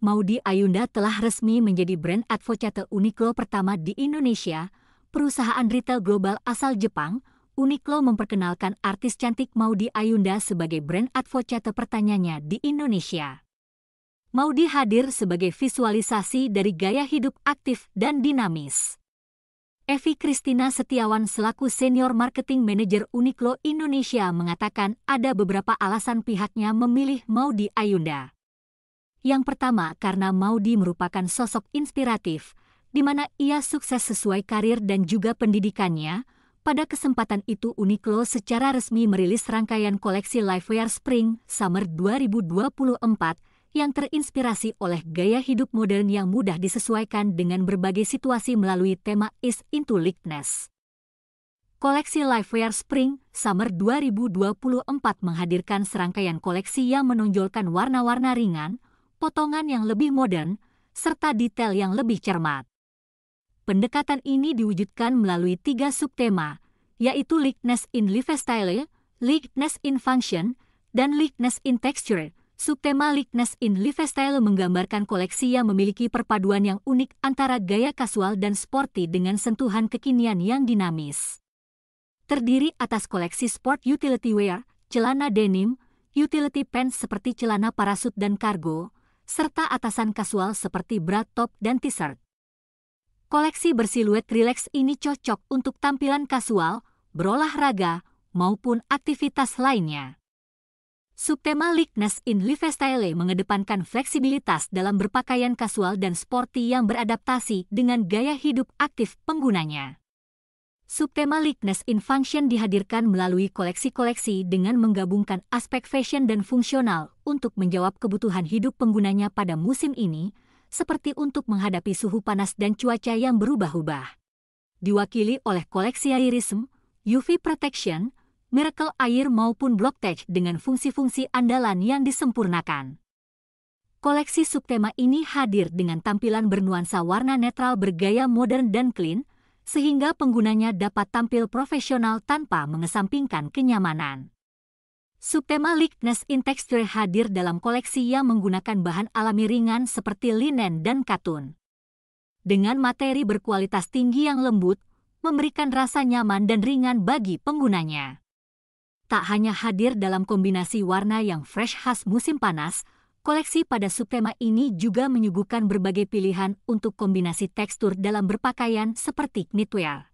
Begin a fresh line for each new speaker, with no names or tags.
Maudi Ayunda telah resmi menjadi brand advocate Uniqlo pertama di Indonesia. Perusahaan retail global asal Jepang, Uniqlo memperkenalkan artis cantik Maudi Ayunda sebagai brand advocate pertanyaannya di Indonesia. Maudi hadir sebagai visualisasi dari gaya hidup aktif dan dinamis. Evi Kristina Setiawan selaku Senior Marketing Manager Uniqlo Indonesia mengatakan ada beberapa alasan pihaknya memilih Maudi Ayunda. Yang pertama karena Maudi merupakan sosok inspiratif, di mana ia sukses sesuai karir dan juga pendidikannya. Pada kesempatan itu Uniqlo secara resmi merilis rangkaian koleksi Livewear Spring Summer 2024 yang terinspirasi oleh gaya hidup modern yang mudah disesuaikan dengan berbagai situasi melalui tema Is Into Likeness. Koleksi Livewear Spring Summer 2024 menghadirkan serangkaian koleksi yang menonjolkan warna-warna ringan, potongan yang lebih modern, serta detail yang lebih cermat. Pendekatan ini diwujudkan melalui tiga subtema, yaitu Likeness in Life Style, Likeness in Function, dan Likeness in Texture. Subtema Likeness in Life Style menggambarkan koleksi yang memiliki perpaduan yang unik antara gaya kasual dan sporty dengan sentuhan kekinian yang dinamis. Terdiri atas koleksi sport utility wear, celana denim, utility pants seperti celana parasut dan kargo, serta atasan kasual seperti bra top dan t-shirt. Koleksi bersiluet rileks ini cocok untuk tampilan kasual, berolahraga, maupun aktivitas lainnya. Subtema Lignas in Lifestyle mengedepankan fleksibilitas dalam berpakaian kasual dan sporty yang beradaptasi dengan gaya hidup aktif penggunanya. Subtema Likeness in Function dihadirkan melalui koleksi-koleksi dengan menggabungkan aspek fashion dan fungsional untuk menjawab kebutuhan hidup penggunanya pada musim ini, seperti untuk menghadapi suhu panas dan cuaca yang berubah-ubah. Diwakili oleh koleksi airism, UV Protection, Miracle Air maupun Blocktech dengan fungsi-fungsi andalan yang disempurnakan. Koleksi subtema ini hadir dengan tampilan bernuansa warna netral bergaya modern dan clean, sehingga penggunanya dapat tampil profesional tanpa mengesampingkan kenyamanan. Subtema Lightness in Texture hadir dalam koleksi yang menggunakan bahan alami ringan seperti linen dan katun. Dengan materi berkualitas tinggi yang lembut, memberikan rasa nyaman dan ringan bagi penggunanya. Tak hanya hadir dalam kombinasi warna yang fresh khas musim panas, Koleksi pada subtema ini juga menyuguhkan berbagai pilihan untuk kombinasi tekstur dalam berpakaian seperti knitwear.